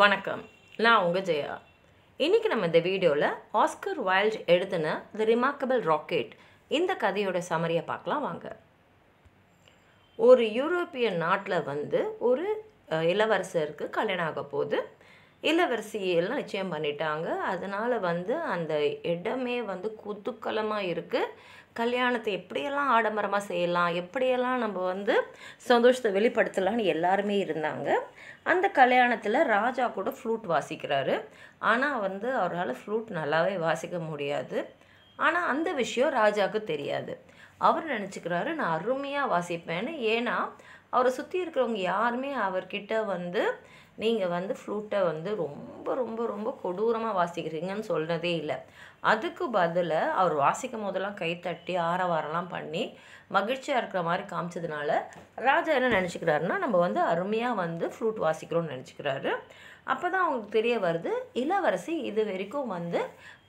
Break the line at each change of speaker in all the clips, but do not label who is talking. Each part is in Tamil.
வணக்கம் நான் உங்கள் ஜெயா இன்றைக்கி நம்ம இந்த வீடியோவில் ஆஸ்கர் வைல்ட் எழுதின த ரிமார்க்கபிள் ராக்கெட் இந்த கதையோட சமரியை பார்க்கலாம் வாங்க ஒரு யூரோப்பிய நாட்டில் வந்து ஒரு இளவரசருக்கு கல்யாணம் ஆக போகுது இளவரசியெல்லாம் நிச்சயம் பண்ணிட்டாங்க அதனால் வந்து அந்த இடமே வந்து குதூக்கலமாக இருக்குது கல்யாணத்தை எப்படியெல்லாம் ஆடம்பரமாக செய்யலாம் எப்படியெல்லாம் நம்ம வந்து சந்தோஷத்தை வெளிப்படுத்தலாம்னு எல்லாருமே இருந்தாங்க அந்த கல்யாணத்தில் ராஜா கூட ஃப்ளூட் வாசிக்கிறாரு ஆனால் வந்து அவரால் ஃப்ளூட் நல்லாவே வாசிக்க முடியாது ஆனால் அந்த விஷயம் ராஜாவுக்கு தெரியாது அவர் நினச்சிக்கிறாரு நான் அருமையாக வாசிப்பேன்னு ஏன்னா அவரை சுற்றி இருக்கிறவங்க யாருமே அவர்கிட்ட வந்து நீங்கள் வந்து ஃப்ளூட்டை வந்து ரொம்ப ரொம்ப ரொம்ப கொடூரமாக வாசிக்கிறீங்கன்னு சொல்கிறதே இல்லை அதுக்கு பதிலாக அவர் வாசிக்கும் போதெல்லாம் கை தட்டி ஆரவாரம்லாம் பண்ணி மகிழ்ச்சியாக இருக்கிற மாதிரி காமிச்சதுனால ராஜா என்ன நினச்சிக்கிறாருன்னா நம்ம வந்து அருமையாக வந்து ஃப்ளூட் வாசிக்கிறோம்னு நினச்சிக்கிறாரு அப்போ தான் அவங்களுக்கு தெரிய வருது இளவரசி இது வரைக்கும் வந்து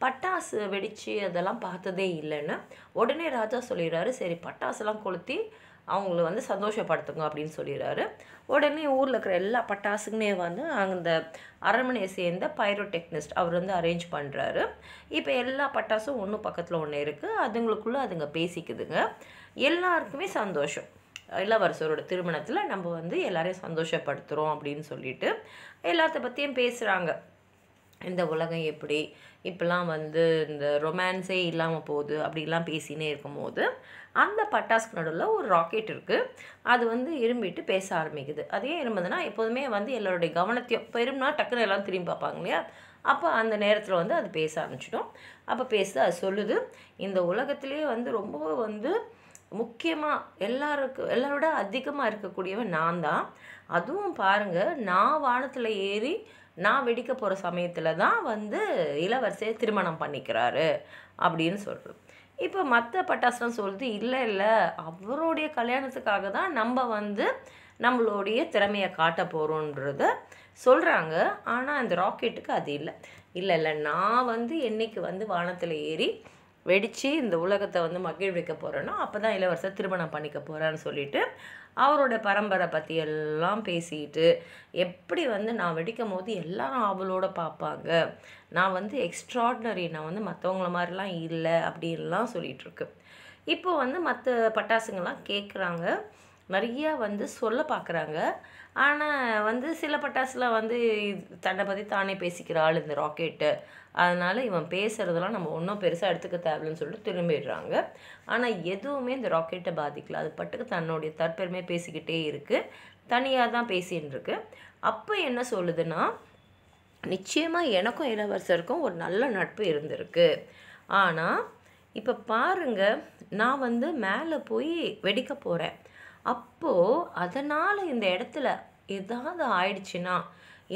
பட்டாசு வெடித்து அதெல்லாம் பார்த்ததே இல்லைன்னு உடனே ராஜா சொல்லிடுறாரு சரி பட்டாசுலாம் கொளுத்தி அவங்கள வந்து சந்தோஷப்படுத்துங்க அப்படின்னு சொல்லிடுறாரு உடனே ஊரில் இருக்கிற எல்லா பட்டாசுக்குமே வந்து அந்த அரண்மனையை சேர்ந்த பைரோடெக்னிஸ்ட் அவர் வந்து அரேஞ்ச் பண்ணுறாரு இப்போ எல்லா பட்டாசும் ஒன்று பக்கத்தில் ஒன்று இருக்குது அதுங்களுக்குள்ளே அதுங்க பேசிக்குதுங்க எல்லாருக்குமே சந்தோஷம் இளவரசரோட திருமணத்தில் நம்ம வந்து எல்லாரையும் சந்தோஷப்படுத்துகிறோம் அப்படின்னு சொல்லிட்டு எல்லாத்த பற்றியும் பேசுகிறாங்க இந்த உலகம் எப்படி இப்போலாம் வந்து இந்த ரொமான்ஸே இல்லாமல் போகுது அப்படிலாம் பேசினே இருக்கும்போது அந்த பட்டாசுக்கு நடுவில் ஒரு ராக்கெட் இருக்குது அது வந்து இரும்பிட்டு பேச ஆரம்பிக்குது அதே இரும்புதுன்னா எப்போதுமே வந்து எல்லோருடைய கவனத்தையும் இப்போ இரும்புனா டக்குன்னு எல்லாம் திரும்பி பார்ப்பாங்க இல்லையா அப்போ அந்த நேரத்தில் வந்து அது பேச ஆரம்பிச்சிடும் அப்போ பேச அது சொல்லுது இந்த உலகத்துலேயே வந்து ரொம்ப வந்து முக்கியமாக எல்லாருக்கு எல்லாரோட அதிகமாக இருக்கக்கூடியவன் நான் தான் அதுவும் பாருங்கள் நான் வானத்தில் ஏறி நான் வெடிக்க போகிற சமயத்தில் தான் வந்து இளவரசியை திருமணம் பண்ணிக்கிறாரு அப்படின்னு சொல்கிறோம் இப்போ மற்ற பட்டாசுலாம் சொல்லுது இல்லை இல்லை அவருடைய கல்யாணத்துக்காக தான் நம்ம வந்து நம்மளுடைய திறமையை காட்ட போகிறோன்றத சொல்கிறாங்க ஆனால் அந்த ராக்கெட்டுக்கு அது இல்லை இல்லை இல்லை நான் வந்து என்னைக்கு வந்து வானத்தில் ஏறி வெடித்து இந்த உலகத்தை வந்து மகிழ்விக்க போகிறேன்னா அப்போ தான் இளவரசர் திருமணம் பண்ணிக்க போகிறேன்னு சொல்லிட்டு அவரோட பரம்பரை பற்றி எல்லாம் பேசிட்டு எப்படி வந்து நான் வெடிக்கும் போது எல்லாரும் அவளோட பார்ப்பாங்க நான் வந்து எக்ஸ்ட்ராடினரி நான் வந்து மற்றவங்கள மாதிரிலாம் இல்லை அப்படின்லாம் சொல்லிகிட்ருக்கு இப்போ வந்து மற்ற பட்டாசுங்கள்லாம் கேட்குறாங்க நிறையா வந்து சொல்ல பார்க்குறாங்க ஆனால் வந்து சில பட்டாசில் வந்து தன்னை பற்றி தானே பேசிக்கிற ஆள் இந்த ராக்கெட்டு அதனால் இவன் பேசுகிறதெல்லாம் நம்ம ஒன்றும் பெருசாக எடுத்துக்க தேவையில்லைன்னு சொல்லிட்டு திரும்பிடுறாங்க ஆனால் எதுவுமே இந்த ராக்கெட்டை பாதிக்கல அது பட்டுக்கு தன்னுடைய தற்பெருமையை பேசிக்கிட்டே இருக்குது தனியாக தான் பேசின்னு இருக்கு அப்போ என்ன சொல்லுதுன்னா நிச்சயமாக எனக்கும் இளவரசருக்கும் ஒரு நல்ல நட்பு இருந்திருக்கு ஆனால் இப்போ பாருங்கள் நான் வந்து மேலே போய் வெடிக்க போகிறேன் அப்போது அதனால் இந்த இடத்துல ஏதாவது ஆயிடுச்சுன்னா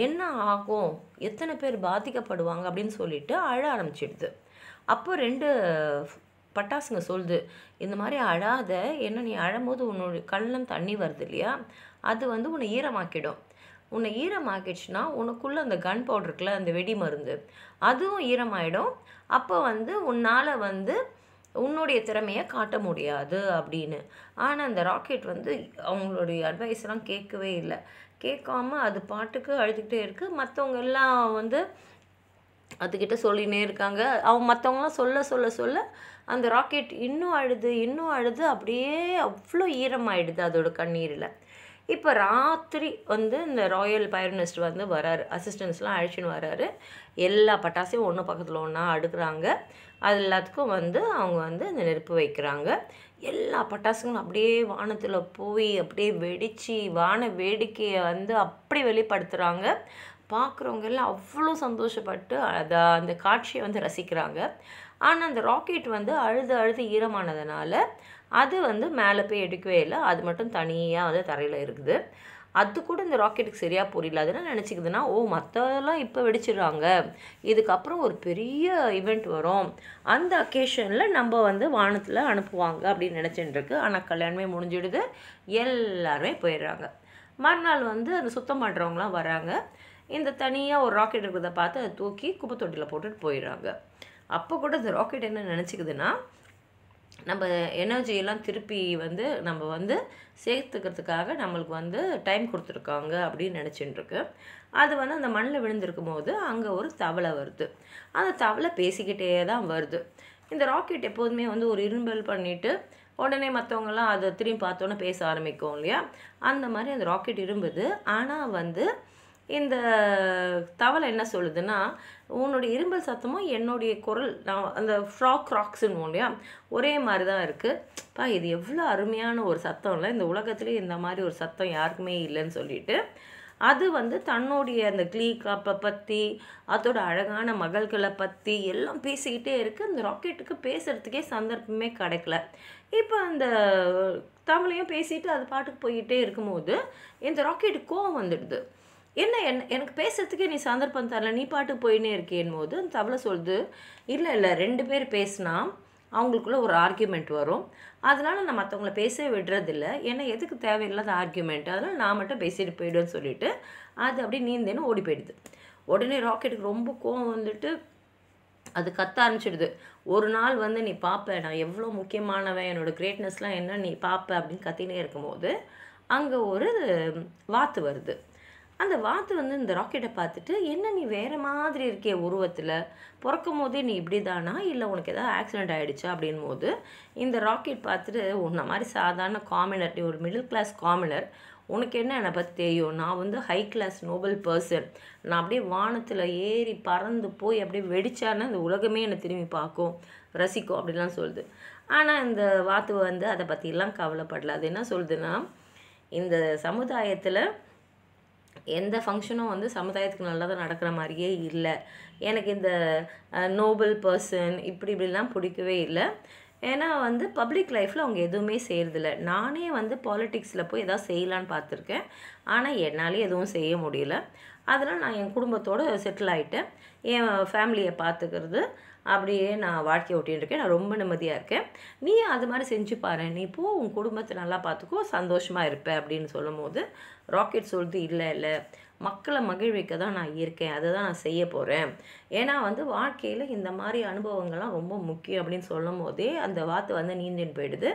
என்ன ஆகும் எத்தனை பேர் பாதிக்கப்படுவாங்க அப்படின்னு சொல்லிட்டு அழ ஆரம்பிச்சிடுது அப்போ ரெண்டு பட்டாசுங்க சொல்லுது இந்த மாதிரி அழாத என்ன நீ அழும்போது உன்னோட கள்ளம் தண்ணி வருது இல்லையா அது வந்து உன்னை ஈரமாக்கிடும் உன்னை ஈரமாக்கிடுச்சுன்னா உனக்குள்ளே அந்த கன் பவுடருக்குள்ள அந்த வெடி மருந்து அதுவும் ஈரமாயிடும் அப்போ வந்து உன்னால் வந்து உன்னுடைய திறமையை காட்ட முடியாது அப்படின்னு ஆனால் அந்த ராக்கெட் வந்து அவங்களுடைய அட்வைஸ்லாம் கேட்கவே இல்லை கேட்காம அது பாட்டுக்கு அழுதுகிட்டே இருக்குது மற்றவங்க எல்லாம் வந்து அதுக்கிட்ட சொல்லினே இருக்காங்க அவங்க மற்றவங்களாம் சொல்ல சொல்ல சொல்ல அந்த ராக்கெட் இன்னும் அழுது இன்னும் அழுது அப்படியே அவ்வளோ ஈரமாயிடுது அதோட கண்ணீரில் இப்போ ராத்திரி வந்து இந்த ராயல் பயர்னிஸ்ட் வந்து வராரு அசிஸ்டன்ஸ்லாம் அழிச்சின்னு வராரு எல்லா பட்டாசையும் ஒன்று பக்கத்தில் ஒன்றா அடுக்கிறாங்க அது எல்லாத்துக்கும் வந்து அவங்க வந்து இந்த நெருப்பு வைக்கிறாங்க எல்லா பட்டாசுகளும் அப்படியே வானத்தில் போய் அப்படியே வெடித்து வான வேடிக்கையை வந்து அப்படி வெளிப்படுத்துகிறாங்க பார்க்குறவங்க எல்லாம் அவ்வளோ சந்தோஷப்பட்டு அதை அந்த காட்சியை வந்து ரசிக்கிறாங்க ஆனால் அந்த ராக்கெட் வந்து அழுது அழுது ஈரமானதுனால அது வந்து மேலே போய் எடுக்கவே இல்லை அது மட்டும் தனியாக வந்து தரையில் இருக்குது அது கூட இந்த ராக்கெட்டுக்கு சரியாக புரியல அதெல்லாம் நினச்சிக்கிதுன்னா ஓ மற்றெல்லாம் இப்போ வெடிச்சிடுறாங்க இதுக்கப்புறம் ஒரு பெரிய இவெண்ட் வரும் அந்த அக்கேஷனில் நம்ம வந்து வானத்தில் அனுப்புவாங்க அப்படின்னு நினச்சிட்டுருக்கு ஆனால் கல்யாணமே முடிஞ்சிடுது எல்லாருமே போயிடுறாங்க மறுநாள் வந்து அந்த சுத்தம் பண்ணுறவங்களாம் வராங்க இந்த தனியாக ஒரு ராக்கெட் இருக்கிறத பார்த்து அதை தூக்கி குப்பை தொட்டியில் போட்டுட்டு போயிடுறாங்க அப்போ கூட இந்த ராக்கெட் என்ன நினச்சிக்குதுன்னா நம்ம எனர்ஜியெல்லாம் திருப்பி வந்து நம்ம வந்து சேர்த்துக்கிறதுக்காக நம்மளுக்கு வந்து டைம் கொடுத்துருக்காங்க அப்படின்னு நினச்சிட்டுருக்கு அது வந்து அந்த மண்ணில் விழுந்திருக்கும் போது அங்கே ஒரு தவளை வருது அந்த தவளை பேசிக்கிட்டே தான் வருது இந்த ராக்கெட் எப்போதுமே வந்து ஒரு இரும்பல் பண்ணிவிட்டு உடனே மற்றவங்களாம் அதை திரும்பி பார்த்தோன்னே பேச ஆரம்பிக்கும் இல்லையா அந்த மாதிரி அந்த ராக்கெட் இரும்புது ஆனால் வந்து இந்த தவளை என்ன சொல்லுதுன்னா உன்னுடைய இரும்பல் சத்தமும் என்னுடைய குரல் நான் அந்த ஃப்ராக் ராக்ஸுன்னு இல்லையா ஒரே மாதிரி தான் இருக்குது பா இது எவ்வளோ அருமையான ஒரு சத்தம் இல்லை இந்த உலகத்துலேயே இந்த மாதிரி ஒரு சத்தம் யாருக்குமே இல்லைன்னு சொல்லிட்டு அது வந்து தன்னுடைய அந்த க்ளீ காப்பை பற்றி அதோட அழகான மகள்களை பற்றி எல்லாம் பேசிக்கிட்டே இருக்குது அந்த ராக்கெட்டுக்கு பேசுகிறதுக்கே சந்தர்ப்பமே கிடைக்கல இப்போ அந்த தமிழையும் பேசிட்டு அது பாட்டுக்கு போய்கிட்டே இருக்கும்போது இந்த ராக்கெட்டு கோவம் வந்துடுது என்ன என் எனக்கு பேசுறதுக்கே நீ சந்தர்ப்பம் தரல நீ பாட்டு போயின்னே இருக்கேன் போது அந்த தவளை சொல்லுது இல்லை இல்லை ரெண்டு பேர் பேசினா அவங்களுக்குள்ள ஒரு ஆர்கியூமெண்ட் வரும் அதனால் நான் மற்றவங்கள பேசவே விடுறதில்ல ஏன்னா எதுக்கு தேவையில்லாத ஆர்கியூமெண்ட் அதனால் நான் மட்டும் பேசிட்டு போயிடுன்னு சொல்லிட்டு அது அப்படி நீந்தேன்னு ஓடி போயிடுது உடனே ராக்கெட்டுக்கு ரொம்ப கோவம் வந்துட்டு அது கத்த ஆரம்பிச்சிடுது ஒரு நாள் வந்து நீ பார்ப்ப நான் எவ்வளோ முக்கியமானவன் என்னோடய கிரேட்னஸ்லாம் என்ன நீ பார்ப்ப அப்படின்னு கத்தினே இருக்கும்போது அங்கே ஒரு வாத்து வருது அந்த வாத்து வந்து இந்த ராக்கெட்டை பார்த்துட்டு என்ன நீ வேறு மாதிரி இருக்கே உருவத்தில் பிறக்கும் போதே நீ இப்படி தானா இல்லை உனக்கு எதாவது ஆக்சிடெண்ட் ஆகிடுச்சா அப்படின் போது இந்த ராக்கெட் பார்த்துட்டு உன்ன மாதிரி சாதாரண காமினர் நீ ஒரு மிடில் கிளாஸ் காமினர் உனக்கு என்ன என்னை பற்றி தெரியும் நான் வந்து ஹை கிளாஸ் நோபல் பர்சன் நான் அப்படியே வானத்தில் ஏறி பறந்து போய் அப்படியே வெடித்தானே இந்த உலகமே என்னை திரும்பி பார்க்கும் ரசிக்கும் அப்படிலாம் சொல்லுது ஆனால் இந்த வாத்து வந்து அதை பற்றிலாம் கவலைப்படல அது என்ன சொல்லுதுன்னா இந்த சமுதாயத்தில் எந்த ஃபங்க்ஷனும் வந்து சமுதாயத்துக்கு நல்லதாக நடக்கிற மாதிரியே இல்லை எனக்கு இந்த நோபல் பர்சன் இப்படி இப்படிலாம் பிடிக்கவே இல்லை ஏன்னா வந்து பப்ளிக் லைஃப்பில் அவங்க எதுவுமே செய்கிறதில்ல நானே வந்து பாலிட்டிக்ஸில் போய் எதாவது செய்யலான்னு பார்த்துருக்கேன் ஆனால் என்னாலே எதுவும் செய்ய முடியல அதனால் நான் என் குடும்பத்தோடு செட்டில் ஆகிட்டேன் என் ஃபேமிலியை பார்த்துக்கிறது அப்படியே நான் வாழ்க்கையை ஒட்டிகிட்டு இருக்கேன் நான் ரொம்ப நிம்மதியாக இருக்கேன் நீ அது மாதிரி செஞ்சு பாரு நீ போ உன் குடும்பத்தை நல்லா பார்த்துக்கோ சந்தோஷமாக இருப்ப அப்படின்னு சொல்லும் போது ராக்கெட் சொல்கிறது இல்லை இல்லை மக்களை மகிழ்விக்க தான் நான் இருக்கேன் அதை தான் நான் செய்ய போகிறேன் ஏன்னா வந்து வாழ்க்கையில் இந்த மாதிரி அனுபவங்கள்லாம் ரொம்ப முக்கியம் அப்படின்னு சொல்லும் போதே அந்த வாத்து வந்து நீந்தின்னு போயிடுது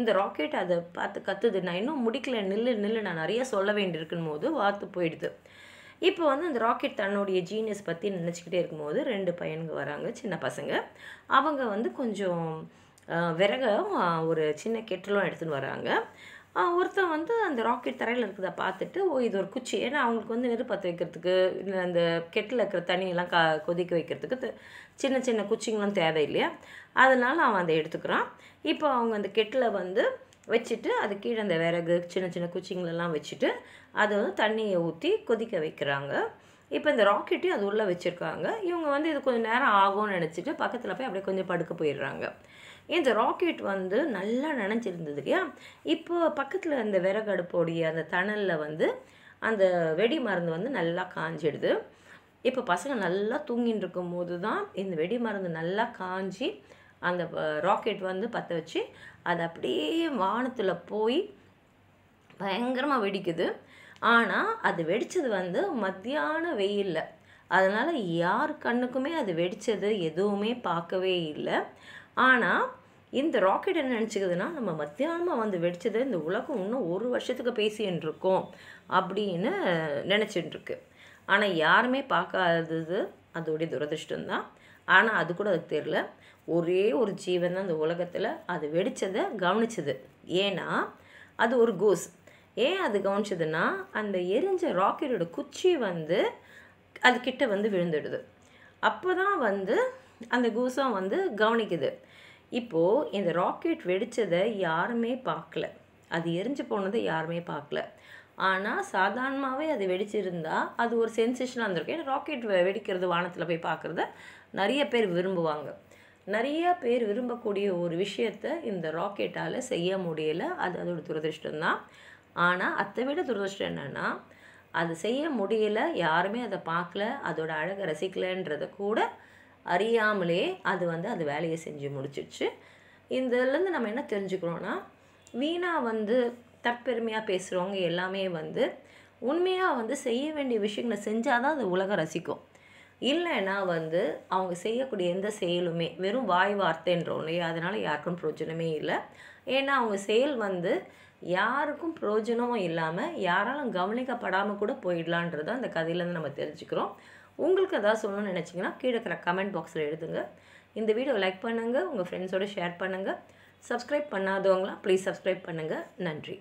இந்த ராக்கெட் அதை பார்த்து கற்றுது நான் இன்னும் முடிக்கல நில்லு நில்லு நான் நிறைய சொல்ல வேண்டியிருக்குன்னு போது வாத்து போயிடுது இப்போ வந்து அந்த ராக்கெட் தன்னுடைய ஜீனியஸ் பற்றி நினச்சிக்கிட்டே இருக்கும்போது ரெண்டு பையனுங்க வராங்க சின்ன பசங்க அவங்க வந்து கொஞ்சம் விறக ஒரு சின்ன கெட்டலும் எடுத்துன்னு வராங்க ஒருத்தன் வந்து அந்த ராக்கெட் தரையில் இருக்கிறத பார்த்துட்டு ஓ இது ஒரு குச்சி ஏன்னா அவங்களுக்கு வந்து நெருப்பத்து வைக்கிறதுக்கு இல்லை அந்த கெட்டில் இருக்கிற தண்ணியெல்லாம் கா கொதிக்க வைக்கிறதுக்கு சின்ன சின்ன குச்சிங்களும் தேவை இல்லையா அதனால் அவன் அதை எடுத்துக்கிறான் இப்போ அவங்க அந்த கெட்டில் வந்து வச்சுட்டு அது கீழே அந்த விறகு சின்ன சின்ன குச்சிங்களெல்லாம் வச்சுட்டு அதை வந்து தண்ணியை ஊற்றி கொதிக்க வைக்கிறாங்க இப்போ இந்த ராக்கெட்டையும் அது உள்ளே வச்சுருக்காங்க இவங்க வந்து இது கொஞ்சம் நேரம் ஆகும்னு நினச்சிட்டு பக்கத்தில் போய் அப்படியே கொஞ்சம் படுக்க போயிடுறாங்க இந்த ராக்கெட் வந்து நல்லா நினச்சிருந்தது இல்லையா இப்போ பக்கத்தில் அந்த விறகு அடுப்போடைய அந்த தணலில் வந்து அந்த வெடி மருந்து வந்து நல்லா காஞ்சிடுது இப்போ பசங்க நல்லா தூங்கின்னு இருக்கும் போது தான் இந்த வெடி மருந்து நல்லா காஞ்சி அந்த ராக்கெட் வந்து பற்ற வச்சு அது அப்படியே வானத்தில் போய் பயங்கரமாக வெடிக்குது ஆனால் அது வெடித்தது வந்து மத்தியான வெயிலில் அதனால் யார் கண்ணுக்குமே அது வெடித்தது எதுவுமே பார்க்கவே இல்லை ஆனால் இந்த ராக்கெட் என்ன நினச்சிக்கிதுன்னா நம்ம மத்தியானமாக வந்து வெடித்தது இந்த உலகம் இன்னும் ஒரு வருஷத்துக்கு பேசின்னு இருக்கோம் அப்படின்னு நினச்சிட்டுருக்கு ஆனால் யாருமே பார்க்காதது அதோடைய துரதிருஷ்டம்தான் ஆனால் அது கூட அதுக்கு தெரில ஒரே ஒரு ஜீவன் தான் அந்த உலகத்தில் அது வெடித்ததை கவனிச்சது ஏன்னா அது ஒரு கோஸ் ஏன் அது கவனிச்சதுன்னா அந்த எரிஞ்ச ராக்கெட்டோட குச்சி வந்து அது கிட்ட வந்து விழுந்துடுது அப்போ தான் வந்து அந்த கூசம் வந்து கவனிக்குது இப்போது இந்த ராக்கெட் வெடித்ததை யாருமே பார்க்கல அது எரிஞ்சு போனதை யாருமே பார்க்கல ஆனால் சாதாரணமாகவே அது வெடிச்சிருந்தால் அது ஒரு சென்சேஷனாக இருந்திருக்கும் ஏன்னா ராக்கெட் வெடிக்கிறது வானத்தில் போய் பார்க்குறத நிறைய பேர் விரும்புவாங்க நிறைய பேர் விரும்பக்கூடிய ஒரு விஷயத்த இந்த ராக்கெட்டால் செய்ய முடியலை அது அதோட துரதிருஷ்டம்தான் ஆனால் அத்தை விட துரதிருஷ்டம் என்னென்னா அது செய்ய முடியலை யாருமே அதை பார்க்கல அதோட அழகை ரசிக்கலைன்றதை கூட அறியாமலே அது வந்து அது வேலையை செஞ்சு முடிச்சிடுச்சு இதுலேருந்து நம்ம என்ன தெரிஞ்சுக்கிறோன்னா வீணாக வந்து தற்பெருமையாக பேசுகிறவங்க எல்லாமே வந்து உண்மையாக வந்து செய்ய வேண்டிய விஷயங்களை செஞ்சால் தான் அது உலகம் ரசிக்கும் இல்லைன்னா வந்து அவங்க செய்யக்கூடிய எந்த செயலுமே வெறும் வாய் வார்த்தைன்றோம் இல்லையா அதனால் யாருக்கும் பிரயோஜனமே இல்லை ஏன்னா அவங்க செயல் வந்து யாருக்கும் பிரயோஜனமும் இல்லாமல் யாராலும் கவனிக்கப்படாமல் கூட போயிடலான்றத அந்த கதையிலேருந்து நம்ம தெரிஞ்சுக்கிறோம் உங்களுக்கு எதாவது சொல்லணும்னு நினச்சிங்கன்னா கீழே இருக்கிற கமெண்ட் பாக்ஸில் எழுதுங்க இந்த வீடியோ லைக் பண்ணுங்கள் உங்கள் ஃப்ரெண்ட்ஸோடு ஷேர் பண்ணுங்கள் சப்ஸ்கிரைப் பண்ணாதவங்களாம் ப்ளீஸ் சப்ஸ்கிரைப் பண்ணுங்கள் நன்றி